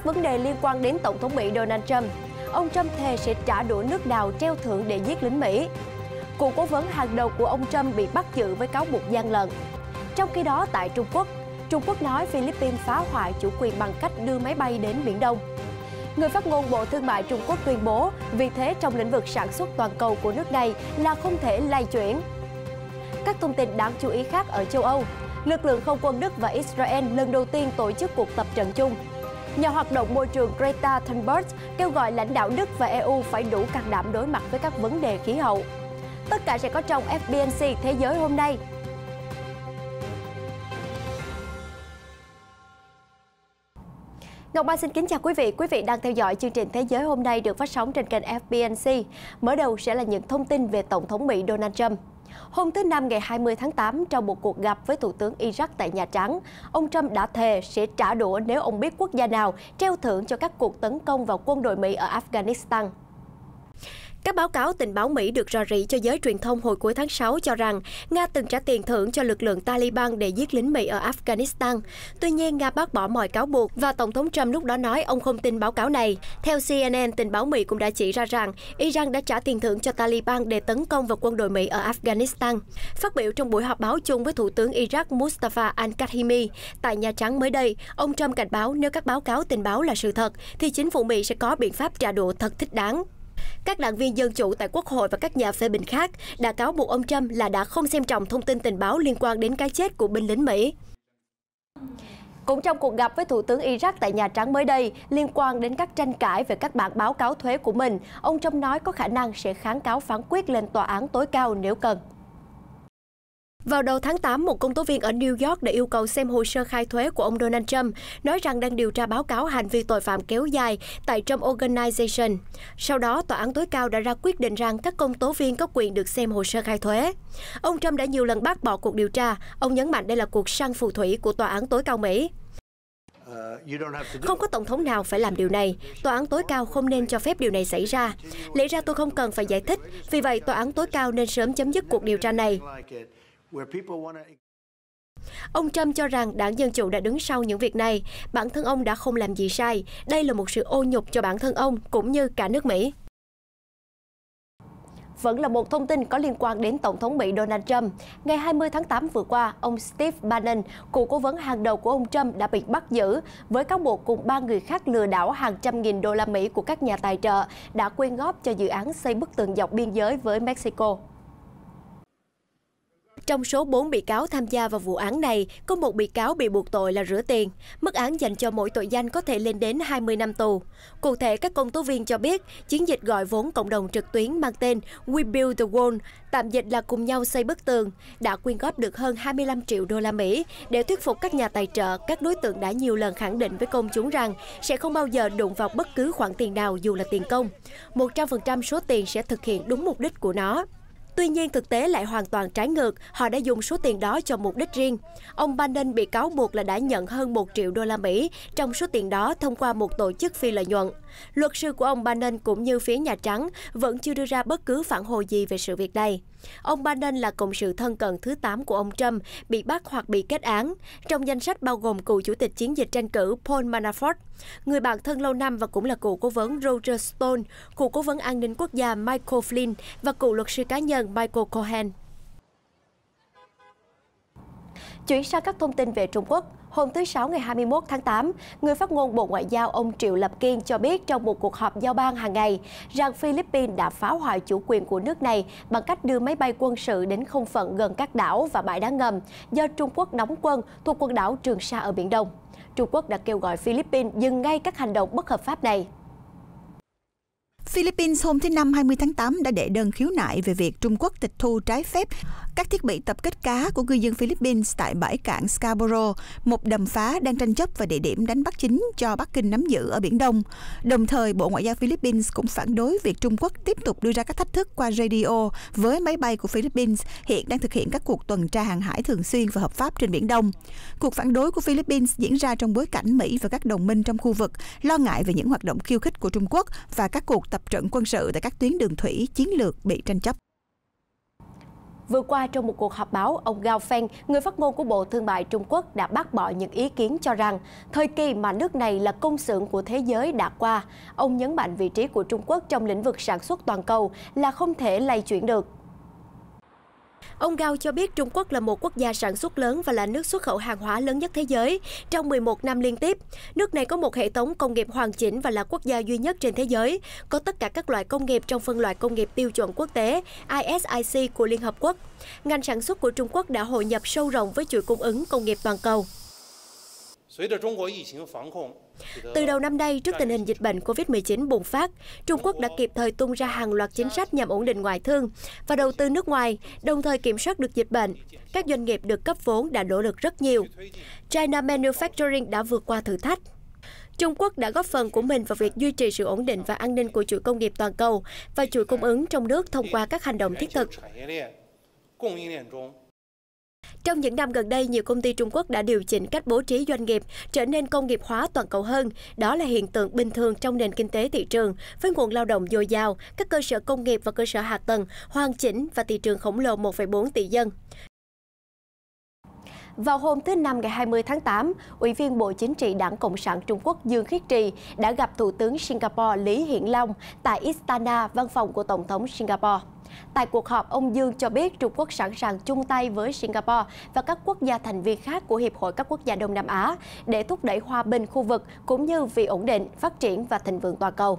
các vấn đề liên quan đến Tổng thống Mỹ Donald Trump. Ông Trump thề sẽ trả đũa nước nào treo thưởng để giết lính Mỹ. Cựu cố vấn hàng đầu của ông Trump bị bắt giữ với cáo buộc gian lận. Trong khi đó, tại Trung Quốc, Trung Quốc nói Philippines phá hoại chủ quyền bằng cách đưa máy bay đến Biển Đông. Người phát ngôn Bộ Thương mại Trung Quốc tuyên bố, vì thế trong lĩnh vực sản xuất toàn cầu của nước này là không thể lay chuyển. Các thông tin đáng chú ý khác ở châu Âu, lực lượng không quân Đức và Israel lần đầu tiên tổ chức cuộc tập trận chung. Nhà hoạt động môi trường Greta Thunberg kêu gọi lãnh đạo Đức và EU phải đủ can đảm đối mặt với các vấn đề khí hậu. Tất cả sẽ có trong FBNC Thế giới hôm nay. Ngọc Ba xin kính chào quý vị. Quý vị đang theo dõi chương trình Thế giới hôm nay được phát sóng trên kênh FBNC. Mở đầu sẽ là những thông tin về Tổng thống Mỹ Donald Trump. Hôm thứ Năm ngày 20 tháng 8, trong một cuộc gặp với Thủ tướng Iraq tại Nhà Trắng, ông Trump đã thề sẽ trả đũa nếu ông biết quốc gia nào treo thưởng cho các cuộc tấn công vào quân đội Mỹ ở Afghanistan. Các báo cáo tình báo Mỹ được rò rỉ cho giới truyền thông hồi cuối tháng 6 cho rằng Nga từng trả tiền thưởng cho lực lượng Taliban để giết lính Mỹ ở Afghanistan. Tuy nhiên, Nga bác bỏ mọi cáo buộc và Tổng thống Trump lúc đó nói ông không tin báo cáo này. Theo CNN, tình báo Mỹ cũng đã chỉ ra rằng Iran đã trả tiền thưởng cho Taliban để tấn công vào quân đội Mỹ ở Afghanistan. Phát biểu trong buổi họp báo chung với Thủ tướng Iraq Mustafa al-Kadhimi tại Nhà Trắng mới đây, ông Trump cảnh báo nếu các báo cáo tình báo là sự thật, thì chính phủ Mỹ sẽ có biện pháp trả đũa thật thích đáng. Các đảng viên Dân Chủ tại Quốc hội và các nhà phê bình khác đã cáo buộc ông Trump là đã không xem trọng thông tin tình báo liên quan đến cái chết của binh lính Mỹ. Cũng trong cuộc gặp với Thủ tướng Iraq tại Nhà Trắng mới đây, liên quan đến các tranh cãi về các bản báo cáo thuế của mình, ông Trump nói có khả năng sẽ kháng cáo phán quyết lên tòa án tối cao nếu cần. Vào đầu tháng 8, một công tố viên ở New York đã yêu cầu xem hồ sơ khai thuế của ông Donald Trump, nói rằng đang điều tra báo cáo hành vi tội phạm kéo dài tại Trump Organization. Sau đó, tòa án tối cao đã ra quyết định rằng các công tố viên có quyền được xem hồ sơ khai thuế. Ông Trump đã nhiều lần bác bỏ cuộc điều tra. Ông nhấn mạnh đây là cuộc săn phù thủy của tòa án tối cao Mỹ. Không có tổng thống nào phải làm điều này. Tòa án tối cao không nên cho phép điều này xảy ra. Lẽ ra tôi không cần phải giải thích, vì vậy tòa án tối cao nên sớm chấm dứt cuộc điều tra này. Ông Trump cho rằng đảng Dân Chủ đã đứng sau những việc này. Bản thân ông đã không làm gì sai. Đây là một sự ô nhục cho bản thân ông cũng như cả nước Mỹ vẫn là một thông tin có liên quan đến Tổng thống Mỹ Donald Trump. Ngày 20 tháng 8 vừa qua, ông Steve Bannon, cựu cố vấn hàng đầu của ông Trump đã bị bắt giữ với cáo buộc cùng ba người khác lừa đảo hàng trăm nghìn đô la Mỹ của các nhà tài trợ đã quyên góp cho dự án xây bức tường dọc biên giới với Mexico. Trong số 4 bị cáo tham gia vào vụ án này, có một bị cáo bị buộc tội là rửa tiền. Mức án dành cho mỗi tội danh có thể lên đến 20 năm tù. Cụ thể, các công tố viên cho biết, chiến dịch gọi vốn cộng đồng trực tuyến mang tên We Build the Wall, tạm dịch là cùng nhau xây bức tường, đã quyên góp được hơn 25 triệu đô la Mỹ để thuyết phục các nhà tài trợ. Các đối tượng đã nhiều lần khẳng định với công chúng rằng sẽ không bao giờ đụng vào bất cứ khoản tiền nào dù là tiền công. 100% số tiền sẽ thực hiện đúng mục đích của nó. Tuy nhiên thực tế lại hoàn toàn trái ngược, họ đã dùng số tiền đó cho mục đích riêng. Ông Biden bị cáo buộc là đã nhận hơn 1 triệu đô la Mỹ trong số tiền đó thông qua một tổ chức phi lợi nhuận. Luật sư của ông Bannon cũng như phía Nhà Trắng vẫn chưa đưa ra bất cứ phản hồi gì về sự việc này. Ông Bannon là cộng sự thân cận thứ 8 của ông Trump, bị bắt hoặc bị kết án. Trong danh sách bao gồm cựu chủ tịch chiến dịch tranh cử Paul Manafort, người bạn thân lâu năm và cũng là cựu cố vấn Roger Stone, cựu cố vấn an ninh quốc gia Michael Flynn và cựu luật sư cá nhân Michael Cohen. Chuyển sang các thông tin về Trung Quốc, hôm thứ Sáu ngày 21 tháng 8, người phát ngôn Bộ Ngoại giao ông Triệu Lập Kiên cho biết trong một cuộc họp giao ban hàng ngày rằng Philippines đã phá hoại chủ quyền của nước này bằng cách đưa máy bay quân sự đến không phận gần các đảo và bãi đá ngầm do Trung Quốc đóng quân thuộc quần đảo Trường Sa ở Biển Đông. Trung Quốc đã kêu gọi Philippines dừng ngay các hành động bất hợp pháp này. Philippines hôm thứ Năm 20 tháng 8 đã đệ đơn khiếu nại về việc Trung Quốc tịch thu trái phép các thiết bị tập kết cá của cư dân Philippines tại bãi cảng Scarborough, một đầm phá đang tranh chấp về địa điểm đánh bắt chính cho Bắc Kinh nắm giữ ở Biển Đông. Đồng thời, Bộ Ngoại giao Philippines cũng phản đối việc Trung Quốc tiếp tục đưa ra các thách thức qua radio với máy bay của Philippines hiện đang thực hiện các cuộc tuần tra hàng hải thường xuyên và hợp pháp trên Biển Đông. Cuộc phản đối của Philippines diễn ra trong bối cảnh Mỹ và các đồng minh trong khu vực lo ngại về những hoạt động khiêu khích của Trung Quốc và các cuộc tập trận quân sự tại các tuyến đường thủy chiến lược bị tranh chấp. Vừa qua trong một cuộc họp báo, ông Gao Feng, người phát ngôn của Bộ Thương mại Trung Quốc đã bác bỏ những ý kiến cho rằng thời kỳ mà nước này là công xưởng của thế giới đã qua. Ông nhấn mạnh vị trí của Trung Quốc trong lĩnh vực sản xuất toàn cầu là không thể lay chuyển được Ông Gao cho biết Trung Quốc là một quốc gia sản xuất lớn và là nước xuất khẩu hàng hóa lớn nhất thế giới trong 11 năm liên tiếp. Nước này có một hệ thống công nghiệp hoàn chỉnh và là quốc gia duy nhất trên thế giới có tất cả các loại công nghiệp trong phân loại công nghiệp tiêu chuẩn quốc tế ISIC của Liên Hợp Quốc. Ngành sản xuất của Trung Quốc đã hội nhập sâu rộng với chuỗi cung ứng công nghiệp toàn cầu. 随着中国疫情防控 từ đầu năm nay, trước tình hình dịch bệnh COVID-19 bùng phát, Trung Quốc đã kịp thời tung ra hàng loạt chính sách nhằm ổn định ngoại thương và đầu tư nước ngoài, đồng thời kiểm soát được dịch bệnh. Các doanh nghiệp được cấp vốn đã nỗ lực rất nhiều. China Manufacturing đã vượt qua thử thách. Trung Quốc đã góp phần của mình vào việc duy trì sự ổn định và an ninh của chuỗi công nghiệp toàn cầu và chuỗi cung ứng trong nước thông qua các hành động thiết thực. Trong những năm gần đây, nhiều công ty Trung Quốc đã điều chỉnh cách bố trí doanh nghiệp, trở nên công nghiệp hóa toàn cầu hơn. Đó là hiện tượng bình thường trong nền kinh tế thị trường, với nguồn lao động dồi dào, các cơ sở công nghiệp và cơ sở hạ tầng hoàn chỉnh và thị trường khổng lồ 1,4 tỷ dân. Vào hôm thứ Năm ngày 20 tháng 8, Ủy viên Bộ Chính trị Đảng Cộng sản Trung Quốc Dương Khiết Trì đã gặp Thủ tướng Singapore Lý Hiển Long tại Istana, văn phòng của Tổng thống Singapore. Tại cuộc họp, ông Dương cho biết Trung Quốc sẵn sàng chung tay với Singapore và các quốc gia thành viên khác của Hiệp hội các quốc gia Đông Nam Á để thúc đẩy hòa bình khu vực cũng như vì ổn định, phát triển và thịnh vượng toàn cầu.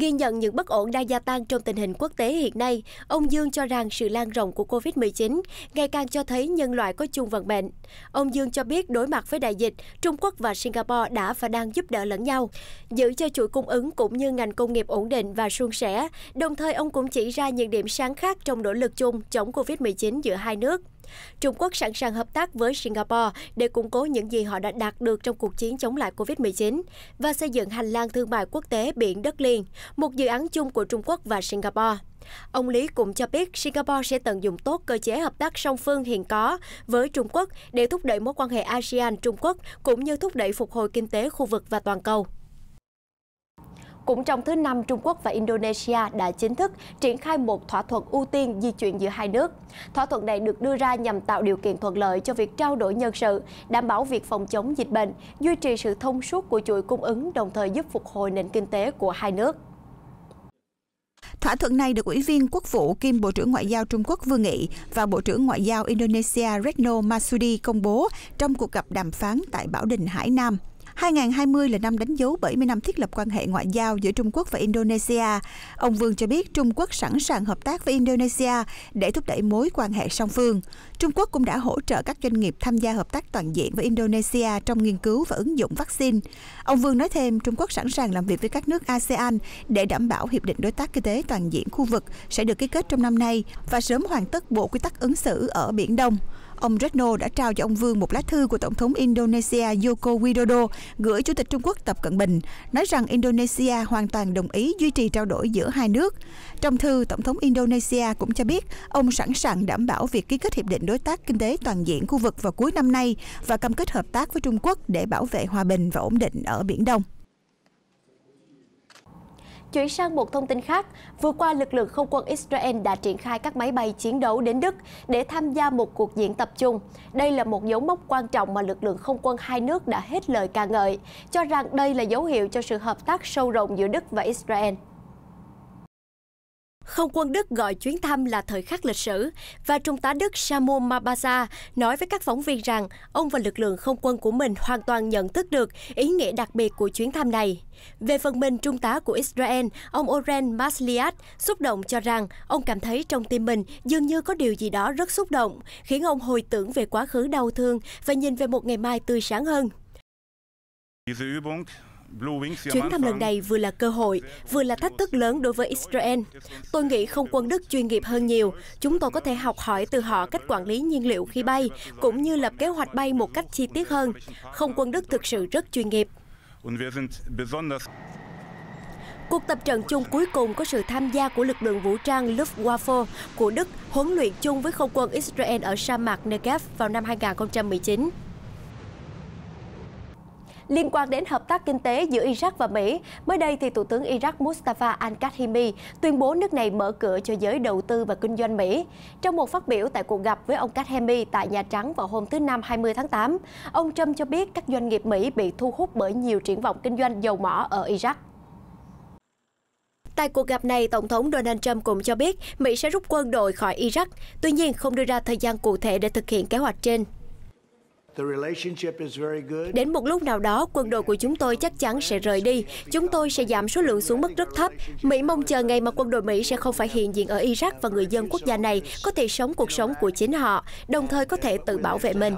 Ghi nhận những bất ổn đang gia tăng trong tình hình quốc tế hiện nay, ông Dương cho rằng sự lan rộng của COVID-19 ngày càng cho thấy nhân loại có chung vận mệnh. Ông Dương cho biết đối mặt với đại dịch, Trung Quốc và Singapore đã và đang giúp đỡ lẫn nhau, giữ cho chuỗi cung ứng cũng như ngành công nghiệp ổn định và suôn sẻ. Đồng thời, ông cũng chỉ ra những điểm sáng khác trong nỗ lực chung chống COVID-19 giữa hai nước. Trung Quốc sẵn sàng hợp tác với Singapore để củng cố những gì họ đã đạt được trong cuộc chiến chống lại COVID-19 và xây dựng hành lang thương mại quốc tế biển đất liền, một dự án chung của Trung Quốc và Singapore. Ông Lý cũng cho biết Singapore sẽ tận dụng tốt cơ chế hợp tác song phương hiện có với Trung Quốc để thúc đẩy mối quan hệ ASEAN-Trung Quốc cũng như thúc đẩy phục hồi kinh tế khu vực và toàn cầu. Cũng trong thứ năm, Trung Quốc và Indonesia đã chính thức triển khai một thỏa thuận ưu tiên di chuyển giữa hai nước. Thỏa thuận này được đưa ra nhằm tạo điều kiện thuận lợi cho việc trao đổi nhân sự, đảm bảo việc phòng chống dịch bệnh, duy trì sự thông suốt của chuỗi cung ứng, đồng thời giúp phục hồi nền kinh tế của hai nước. Thỏa thuận này được Ủy viên Quốc vụ kiêm Bộ trưởng Ngoại giao Trung Quốc Vương Nghị và Bộ trưởng Ngoại giao Indonesia Retno Masudi công bố trong cuộc gặp đàm phán tại Bảo Đình Hải Nam. 2020 là năm đánh dấu 70 năm thiết lập quan hệ ngoại giao giữa Trung Quốc và Indonesia. Ông Vương cho biết Trung Quốc sẵn sàng hợp tác với Indonesia để thúc đẩy mối quan hệ song phương. Trung Quốc cũng đã hỗ trợ các doanh nghiệp tham gia hợp tác toàn diện với Indonesia trong nghiên cứu và ứng dụng vaccine. Ông Vương nói thêm, Trung Quốc sẵn sàng làm việc với các nước ASEAN để đảm bảo Hiệp định Đối tác Kinh tế Toàn diện khu vực sẽ được ký kết trong năm nay và sớm hoàn tất bộ quy tắc ứng xử ở Biển Đông ông Retno đã trao cho ông Vương một lá thư của Tổng thống Indonesia Joko Widodo gửi Chủ tịch Trung Quốc Tập Cận Bình, nói rằng Indonesia hoàn toàn đồng ý duy trì trao đổi giữa hai nước. Trong thư, Tổng thống Indonesia cũng cho biết ông sẵn sàng đảm bảo việc ký kết Hiệp định Đối tác Kinh tế Toàn diện khu vực vào cuối năm nay và cam kết hợp tác với Trung Quốc để bảo vệ hòa bình và ổn định ở Biển Đông. Chuyển sang một thông tin khác, vừa qua lực lượng không quân Israel đã triển khai các máy bay chiến đấu đến Đức để tham gia một cuộc diễn tập chung. Đây là một dấu mốc quan trọng mà lực lượng không quân hai nước đã hết lời ca ngợi, cho rằng đây là dấu hiệu cho sự hợp tác sâu rộng giữa Đức và Israel. Không quân Đức gọi chuyến thăm là thời khắc lịch sử và Trung tá Đức Samu Mabasa nói với các phóng viên rằng ông và lực lượng không quân của mình hoàn toàn nhận thức được ý nghĩa đặc biệt của chuyến thăm này. Về phần mình, Trung tá của Israel, ông Oren Masliat xúc động cho rằng ông cảm thấy trong tim mình dường như có điều gì đó rất xúc động, khiến ông hồi tưởng về quá khứ đau thương và nhìn về một ngày mai tươi sáng hơn. Chuyến thăm lần này vừa là cơ hội, vừa là thách thức lớn đối với Israel. Tôi nghĩ không quân Đức chuyên nghiệp hơn nhiều. Chúng tôi có thể học hỏi từ họ cách quản lý nhiên liệu khi bay, cũng như lập kế hoạch bay một cách chi tiết hơn. Không quân Đức thực sự rất chuyên nghiệp. Cuộc tập trận chung cuối cùng có sự tham gia của lực lượng vũ trang Luftwaffe của Đức huấn luyện chung với không quân Israel ở sa mạc Negev vào năm 2019 liên quan đến hợp tác kinh tế giữa Iraq và Mỹ. Mới đây thì Thủ tướng Iraq Mustafa al-Kadhimi tuyên bố nước này mở cửa cho giới đầu tư và kinh doanh Mỹ. Trong một phát biểu tại cuộc gặp với ông Kadhimi tại Nhà Trắng vào hôm thứ Năm 20 tháng 8, ông Trump cho biết các doanh nghiệp Mỹ bị thu hút bởi nhiều triển vọng kinh doanh dầu mỏ ở Iraq. Tại cuộc gặp này, Tổng thống Donald Trump cũng cho biết Mỹ sẽ rút quân đội khỏi Iraq, tuy nhiên không đưa ra thời gian cụ thể để thực hiện kế hoạch trên. Đến một lúc nào đó, quân đội của chúng tôi chắc chắn sẽ rời đi. Chúng tôi sẽ giảm số lượng xuống mức rất thấp. Mỹ mong chờ ngày mà quân đội Mỹ sẽ không phải hiện diện ở Iraq và người dân quốc gia này có thể sống cuộc sống của chính họ, đồng thời có thể tự bảo vệ mình.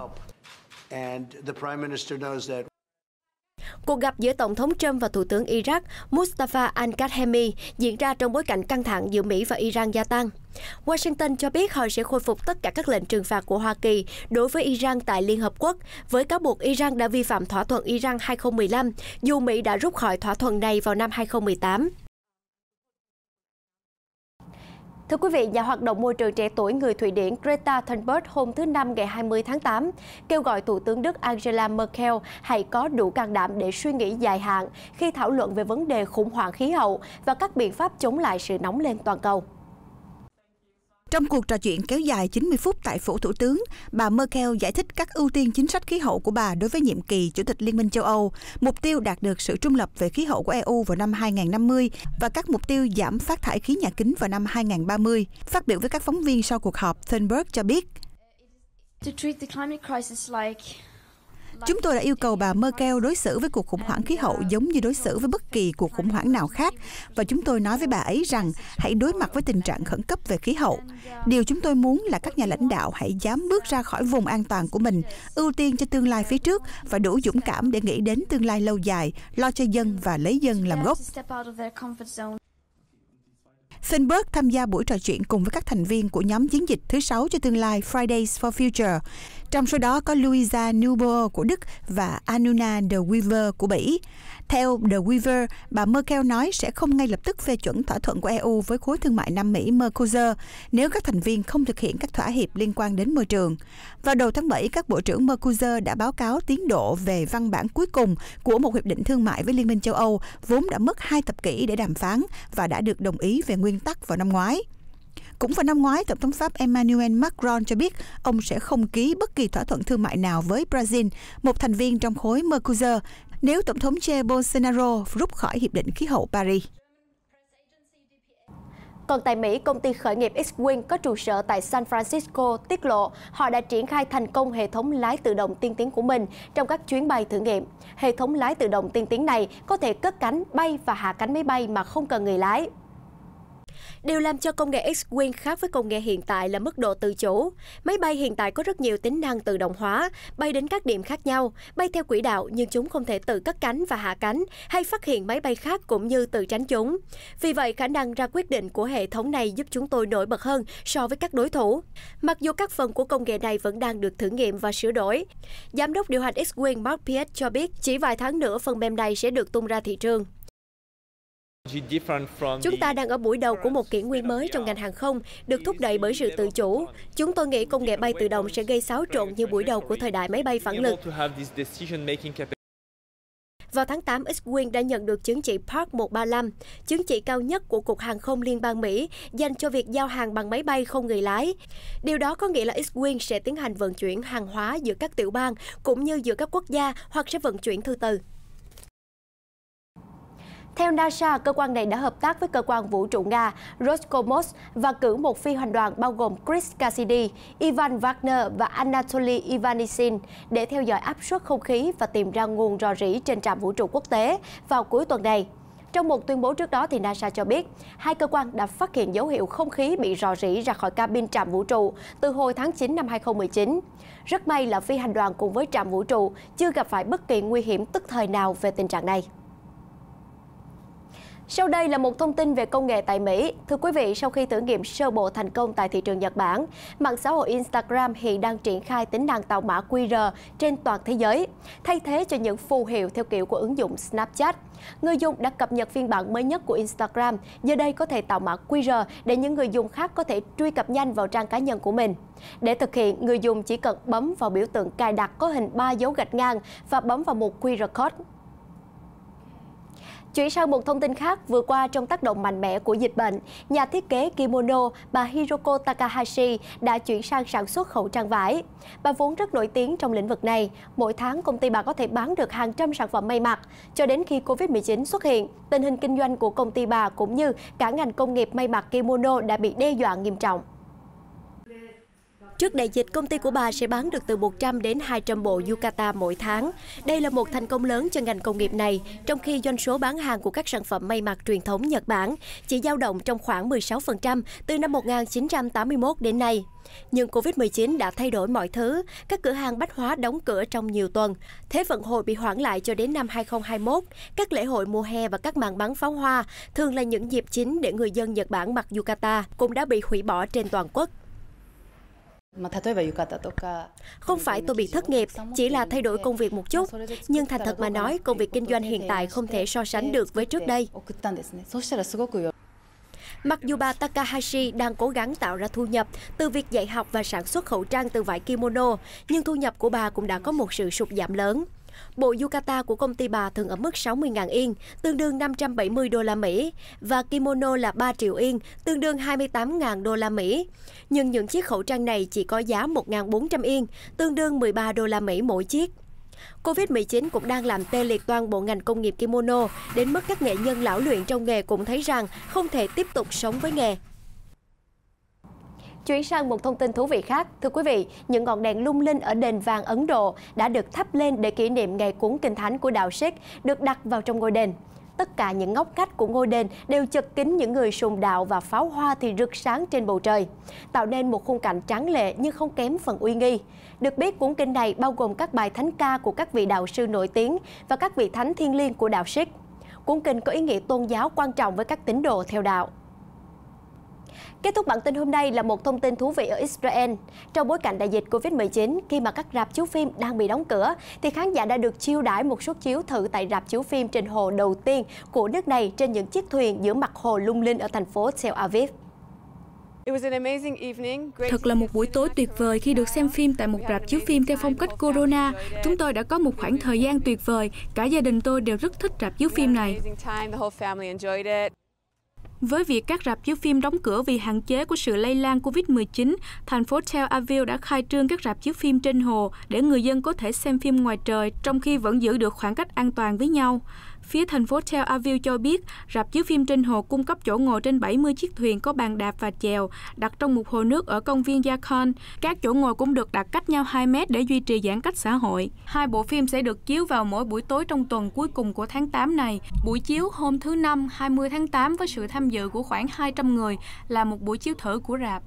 Cuộc gặp giữa Tổng thống Trump và Thủ tướng Iraq Mustafa al-Kadhemi diễn ra trong bối cảnh căng thẳng giữa Mỹ và Iran gia tăng. Washington cho biết họ sẽ khôi phục tất cả các lệnh trừng phạt của Hoa Kỳ đối với Iran tại Liên Hợp Quốc, với cáo buộc Iran đã vi phạm thỏa thuận Iran 2015, dù Mỹ đã rút khỏi thỏa thuận này vào năm 2018. Thưa quý vị, nhà hoạt động môi trường trẻ tuổi người Thụy Điển Greta Thunberg hôm thứ Năm ngày 20 tháng 8 kêu gọi Thủ tướng Đức Angela Merkel hãy có đủ can đảm để suy nghĩ dài hạn khi thảo luận về vấn đề khủng hoảng khí hậu và các biện pháp chống lại sự nóng lên toàn cầu. Trong cuộc trò chuyện kéo dài 90 phút tại phủ thủ tướng, bà Merkel giải thích các ưu tiên chính sách khí hậu của bà đối với nhiệm kỳ Chủ tịch Liên minh châu Âu, mục tiêu đạt được sự trung lập về khí hậu của EU vào năm 2050 và các mục tiêu giảm phát thải khí nhà kính vào năm 2030. Phát biểu với các phóng viên sau cuộc họp, Thunberg cho biết. To treat the climate crisis like Chúng tôi đã yêu cầu bà Merkel đối xử với cuộc khủng hoảng khí hậu giống như đối xử với bất kỳ cuộc khủng hoảng nào khác và chúng tôi nói với bà ấy rằng hãy đối mặt với tình trạng khẩn cấp về khí hậu. Điều chúng tôi muốn là các nhà lãnh đạo hãy dám bước ra khỏi vùng an toàn của mình, ưu tiên cho tương lai phía trước và đủ dũng cảm để nghĩ đến tương lai lâu dài, lo cho dân và lấy dân làm gốc. Finberg tham gia buổi trò chuyện cùng với các thành viên của nhóm chiến dịch thứ sáu cho tương lai Fridays for Future. Trong số đó có Luisa Neubauer của Đức và Anuna de Wever của Bỉ. Theo de Wever, bà Merkel nói sẽ không ngay lập tức phê chuẩn thỏa thuận của EU với khối thương mại Nam Mỹ Mercosur nếu các thành viên không thực hiện các thỏa hiệp liên quan đến môi trường. Vào đầu tháng 7, các bộ trưởng Mercosur đã báo cáo tiến độ về văn bản cuối cùng của một hiệp định thương mại với Liên minh châu Âu vốn đã mất hai thập kỷ để đàm phán và đã được đồng ý về nguyên nguyên tắc vào năm ngoái. Cũng vào năm ngoái, Tổng thống Pháp Emmanuel Macron cho biết ông sẽ không ký bất kỳ thỏa thuận thương mại nào với Brazil, một thành viên trong khối Mercosur, nếu Tổng thống Jair Bolsonaro rút khỏi Hiệp định Khí hậu Paris. Còn tại Mỹ, công ty khởi nghiệp X-Wing có trụ sở tại San Francisco tiết lộ họ đã triển khai thành công hệ thống lái tự động tiên tiến của mình trong các chuyến bay thử nghiệm. Hệ thống lái tự động tiên tiến này có thể cất cánh, bay và hạ cánh máy bay mà không cần người lái. Điều làm cho công nghệ X-Wing khác với công nghệ hiện tại là mức độ tự chủ. Máy bay hiện tại có rất nhiều tính năng tự động hóa, bay đến các điểm khác nhau, bay theo quỹ đạo nhưng chúng không thể tự cất cánh và hạ cánh hay phát hiện máy bay khác cũng như tự tránh chúng. Vì vậy, khả năng ra quyết định của hệ thống này giúp chúng tôi nổi bật hơn so với các đối thủ. Mặc dù các phần của công nghệ này vẫn đang được thử nghiệm và sửa đổi, Giám đốc điều hành X-Wing Mark Piet cho biết chỉ vài tháng nữa phần mềm này sẽ được tung ra thị trường. Chúng ta đang ở buổi đầu của một kỷ nguyên mới trong ngành hàng không, được thúc đẩy bởi sự tự chủ. Chúng tôi nghĩ công nghệ bay tự động sẽ gây xáo trộn như buổi đầu của thời đại máy bay phản lực. Vào tháng 8, X-Wing đã nhận được chứng chỉ Park 135, chứng chỉ cao nhất của Cục Hàng không Liên bang Mỹ dành cho việc giao hàng bằng máy bay không người lái. Điều đó có nghĩa là X-Wing sẽ tiến hành vận chuyển hàng hóa giữa các tiểu bang cũng như giữa các quốc gia hoặc sẽ vận chuyển thư từ. Theo NASA, cơ quan này đã hợp tác với cơ quan vũ trụ Nga Roscosmos và cử một phi hành đoàn bao gồm Chris Cassidy, Ivan Wagner và Anatoly Ivanisin để theo dõi áp suất không khí và tìm ra nguồn rò rỉ trên trạm vũ trụ quốc tế vào cuối tuần này. Trong một tuyên bố trước đó, thì NASA cho biết hai cơ quan đã phát hiện dấu hiệu không khí bị rò rỉ ra khỏi cabin trạm vũ trụ từ hồi tháng 9 năm 2019. Rất may là phi hành đoàn cùng với trạm vũ trụ chưa gặp phải bất kỳ nguy hiểm tức thời nào về tình trạng này. Sau đây là một thông tin về công nghệ tại Mỹ. Thưa quý vị, sau khi thử nghiệm sơ bộ thành công tại thị trường Nhật Bản, mạng xã hội Instagram hiện đang triển khai tính năng tạo mã QR trên toàn thế giới, thay thế cho những phù hiệu theo kiểu của ứng dụng Snapchat. Người dùng đã cập nhật phiên bản mới nhất của Instagram, giờ đây có thể tạo mã QR để những người dùng khác có thể truy cập nhanh vào trang cá nhân của mình. Để thực hiện, người dùng chỉ cần bấm vào biểu tượng cài đặt có hình ba dấu gạch ngang và bấm vào một QR code. Chuyển sang một thông tin khác, vừa qua trong tác động mạnh mẽ của dịch bệnh, nhà thiết kế kimono bà Hiroko Takahashi đã chuyển sang sản xuất khẩu trang vải. Bà vốn rất nổi tiếng trong lĩnh vực này, mỗi tháng công ty bà có thể bán được hàng trăm sản phẩm may mặc. Cho đến khi Covid-19 xuất hiện, tình hình kinh doanh của công ty bà cũng như cả ngành công nghiệp may mặc kimono đã bị đe dọa nghiêm trọng. Trước đại dịch, công ty của bà sẽ bán được từ 100 đến 200 bộ yukata mỗi tháng. Đây là một thành công lớn cho ngành công nghiệp này, trong khi doanh số bán hàng của các sản phẩm may mặc truyền thống Nhật Bản chỉ dao động trong khoảng 16% từ năm 1981 đến nay. Nhưng Covid-19 đã thay đổi mọi thứ, các cửa hàng bách hóa đóng cửa trong nhiều tuần. Thế vận hội bị hoãn lại cho đến năm 2021, các lễ hội mùa hè và các màn bắn pháo hoa thường là những dịp chính để người dân Nhật Bản mặc yukata cũng đã bị hủy bỏ trên toàn quốc. Không phải tôi bị thất nghiệp, chỉ là thay đổi công việc một chút. Nhưng thành thật mà nói, công việc kinh doanh hiện tại không thể so sánh được với trước đây. Mặc dù bà Takahashi đang cố gắng tạo ra thu nhập từ việc dạy học và sản xuất khẩu trang từ vải kimono, nhưng thu nhập của bà cũng đã có một sự sụt giảm lớn. Bộ yukata của công ty bà thường ở mức 60.000 yên, tương đương 570 đô la Mỹ và kimono là 3 triệu yên, tương đương 28.000 đô la Mỹ. Nhưng những chiếc khẩu trang này chỉ có giá 1.400 yên, tương đương 13 đô la Mỹ mỗi chiếc. Covid-19 cũng đang làm tê liệt toàn bộ ngành công nghiệp kimono, đến mức các nghệ nhân lão luyện trong nghề cũng thấy rằng không thể tiếp tục sống với nghề Chuyển sang một thông tin thú vị khác, thưa quý vị, những ngọn đèn lung linh ở đền vàng Ấn Độ đã được thắp lên để kỷ niệm ngày cuốn kinh thánh của đạo Sikh được đặt vào trong ngôi đền. Tất cả những ngóc cách của ngôi đền đều chật kín những người sùng đạo và pháo hoa thì rực sáng trên bầu trời, tạo nên một khung cảnh tráng lệ nhưng không kém phần uy nghi. Được biết, cuốn kinh này bao gồm các bài thánh ca của các vị đạo sư nổi tiếng và các vị thánh thiên liêng của đạo Sikh. Cuốn kinh có ý nghĩa tôn giáo quan trọng với các tín đồ theo đạo. Kết thúc bản tin hôm nay là một thông tin thú vị ở Israel. Trong bối cảnh đại dịch Covid-19, khi mà các rạp chiếu phim đang bị đóng cửa, thì khán giả đã được chiêu đãi một suất chiếu thử tại rạp chiếu phim trên hồ đầu tiên của nước này trên những chiếc thuyền giữa mặt hồ lung linh ở thành phố Tel Aviv. Thật là một buổi tối tuyệt vời khi được xem phim tại một rạp chiếu phim theo phong cách Corona. Chúng tôi đã có một khoảng thời gian tuyệt vời. Cả gia đình tôi đều rất thích rạp chiếu phim này. Với việc các rạp chiếu phim đóng cửa vì hạn chế của sự lây lan COVID-19, thành phố Tel Aviv đã khai trương các rạp chiếu phim trên hồ để người dân có thể xem phim ngoài trời trong khi vẫn giữ được khoảng cách an toàn với nhau. Phía thành phố Tel Aviv cho biết, rạp chiếu phim trên hồ cung cấp chỗ ngồi trên 70 chiếc thuyền có bàn đạp và chèo đặt trong một hồ nước ở công viên Yakon. Các chỗ ngồi cũng được đặt cách nhau 2 mét để duy trì giãn cách xã hội. Hai bộ phim sẽ được chiếu vào mỗi buổi tối trong tuần cuối cùng của tháng 8 này. Buổi chiếu hôm thứ Năm 20 tháng 8 với sự tham dự của khoảng 200 người là một buổi chiếu thử của rạp.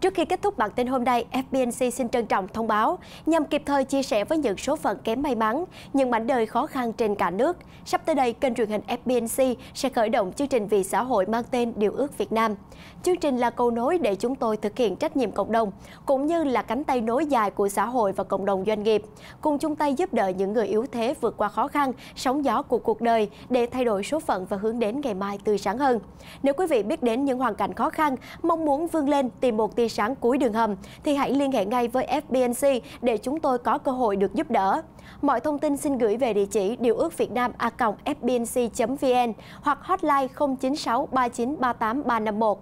Trước khi kết thúc bản tin hôm nay, FBNC xin trân trọng thông báo nhằm kịp thời chia sẻ với những số phận kém may mắn, những mảnh đời khó khăn trên cả nước. Sắp tới đây, kênh truyền hình FBNC sẽ khởi động chương trình vì xã hội mang tên Điều ước Việt Nam. Chương trình là cầu nối để chúng tôi thực hiện trách nhiệm cộng đồng, cũng như là cánh tay nối dài của xã hội và cộng đồng doanh nghiệp, cùng chung tay giúp đỡ những người yếu thế vượt qua khó khăn, sóng gió của cuộc đời để thay đổi số phận và hướng đến ngày mai tươi sáng hơn. Nếu quý vị biết đến những hoàn cảnh khó khăn, mong muốn vươn lên tìm một tiền sáng cuối đường hầm thì hãy liên hệ ngay với FBNC để chúng tôi có cơ hội được giúp đỡ. Mọi thông tin xin gửi về địa chỉ điều ước Việt Nam a fbnc.vn hoặc hotline 096 39 38 351.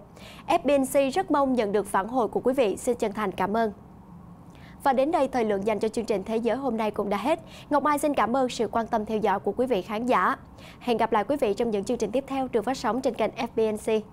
FBNC rất mong nhận được phản hồi của quý vị. Xin chân thành cảm ơn. Và đến đây thời lượng dành cho chương trình Thế giới hôm nay cũng đã hết. Ngọc Mai xin cảm ơn sự quan tâm theo dõi của quý vị khán giả. Hẹn gặp lại quý vị trong những chương trình tiếp theo được phát sóng trên kênh FBNC.